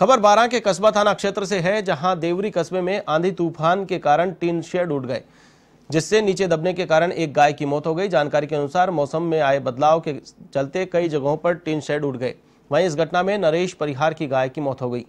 खबर बारह के कस्बा थाना क्षेत्र से है जहां देवरी कस्बे में आंधी तूफान के कारण टीन शेड उड़ गए जिससे नीचे दबने के कारण एक गाय की मौत हो गई जानकारी के अनुसार मौसम में आए बदलाव के चलते कई जगहों पर टीन शेड उड़ गए वहीं इस घटना में नरेश परिहार की गाय की मौत हो गई